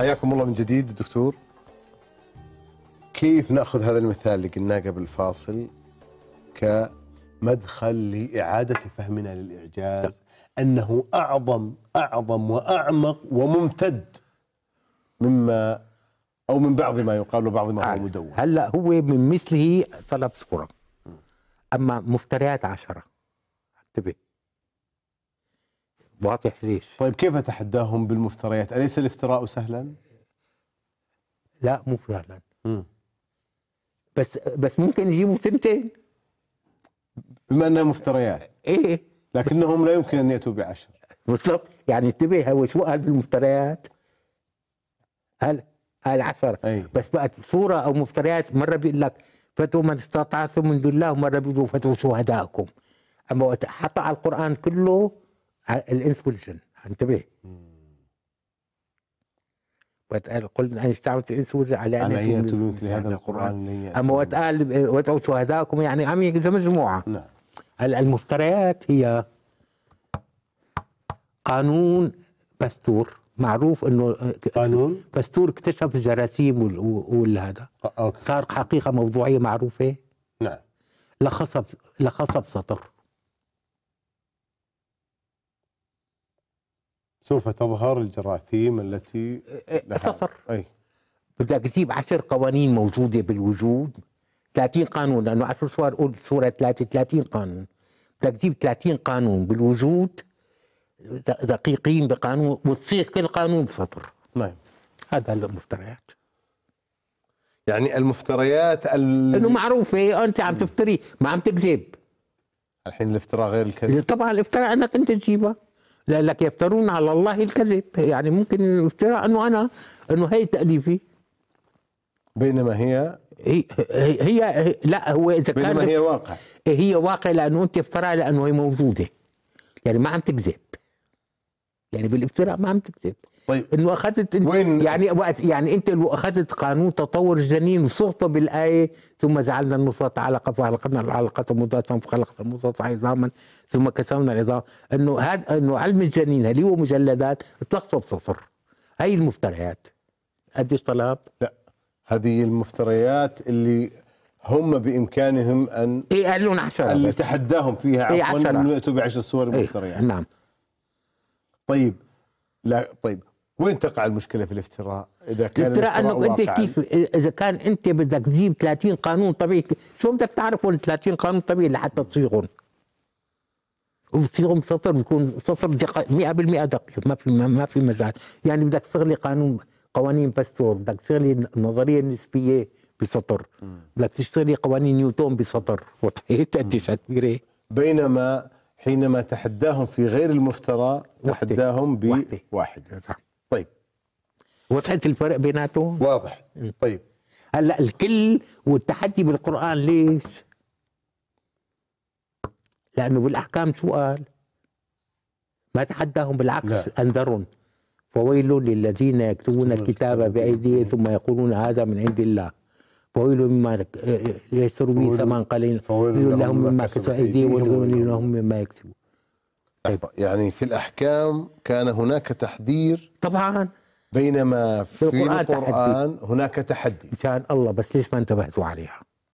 حياكم الله من جديد دكتور كيف ناخذ هذا المثال اللي قلناه قبل الفاصل كمدخل لاعاده فهمنا للاعجاز انه اعظم اعظم واعمق وممتد مما او من بعض ما يقال وبعض ما هو مدون هلا هو من مثله ثلاث صور اما مفتريات عشره انتبه بعطي حليش طيب كيف اتحداهم بالمفتريات؟ أليس الافتراء سهلا؟ لا مو سهلا بس بس ممكن يجيبوا ثنتين بما انها مفتريات ايه لكنهم لا يمكن ان ياتوا بعشر بالضبط يعني انتبه هو شو قال بالمفتريات؟ قال قال عشرة أيه. بس بقت صورة أو مفتريات مرة بيقول لك فتوا من استطعتم من دون الله ومرة بيقولوا فتوا شهدائكم أما وقت حط على القرآن كله الانسوليشن انتبه واتقال قل ان اشتعلت الانس على ان ياتوا لهذا القران اما قال وادعوا شهداءكم يعني عم مجموعه نعم هلا المفتريات هي قانون بستور معروف انه قانون بستور اكتشف الجراثيم والهذا أوكي. صار حقيقه موضوعيه معروفه نعم لخصف لخصف سطر سوف تظهر الجراثيم التي سطر إيه، إيه، اي بدك تجيب 10 قوانين موجوده بالوجود 30 قانون لانه 10 صور قول صوره 3 30 قانون بدك تجيب 30 قانون بالوجود دقيقين بقانون وتصيغ كل قانون بسطر نعم هذا المفتريات يعني المفتريات ال... انه معروفه انت عم تفتري ما عم تكذب الحين الافتراء غير الكذب طبعا الافتراء انك انت تجيبها لك يفترون على الله الكذب يعني ممكن يفترى أنه أنا أنه هي تأليفي بينما هي هي, هي, هي لا هو إذا كانت بينما هي واقع هي واقع لأنه أنت افترى لأنه هي موجودة يعني ما عم تكذب يعني بالافتراء ما عم تكذب طيب انه اخذت وين يعني وقت يعني انت لو اخذت قانون تطور الجنين وصغته بالايه ثم جعلنا النطفه علقه فخلقنا العلقه مضاده فخلقنا المضغه عظاما ثم كسونا العظام انه هذا انه علم الجنين اللي هو مجلدات اطلقته بصفر هي المفتريات قديش طلب؟ لا هذه المفتريات اللي هم بامكانهم ان اي قال لهم 10 اللي بس. تحداهم فيها إيه، عفوا إيه انه ياتوا بعشر صور إيه. مفتريات إيه نعم طيب لا طيب وين تقع المشكله في الافتراء؟ اذا كان الافتراء انك انت كيف اذا كان انت بدك تجيب 30 قانون طبيعي شو بدك تعرف ال 30 قانون طبيعي لحتى تصيغهم؟ وبتصيغهم سطر بيكون سطر 100% دقيق ما في ما في مجال، يعني بدك تصغلي قانون قوانين باستور، بدك تصغلي النظريه النسبيه بسطر، بدك تشتغلي قوانين نيوتن بسطر، وضحيت قديش كبيره؟ بينما حينما تحداهم في غير المفترى تحداهم بواحده طيب وصلت الفرق بيناتهم؟ واضح طيب هلا الكل والتحدي بالقران ليش؟ لانه بالاحكام شو قال؟ ما تحداهم بالعكس لا. انذرهم فويل للذين يكتبون الكتاب بايديهم ثم يقولون هذا من عند الله فويل مما يشتروا به ثمن قليل فويل لهم مما كسبوا ايديهم وويل لهم مما يكسبون طيب يعني في الأحكام كان هناك تحذير طبعا بينما في, في القرآن, القرآن تحدي. هناك تحدي كان الله بس ليش ما انتبهتوا عليها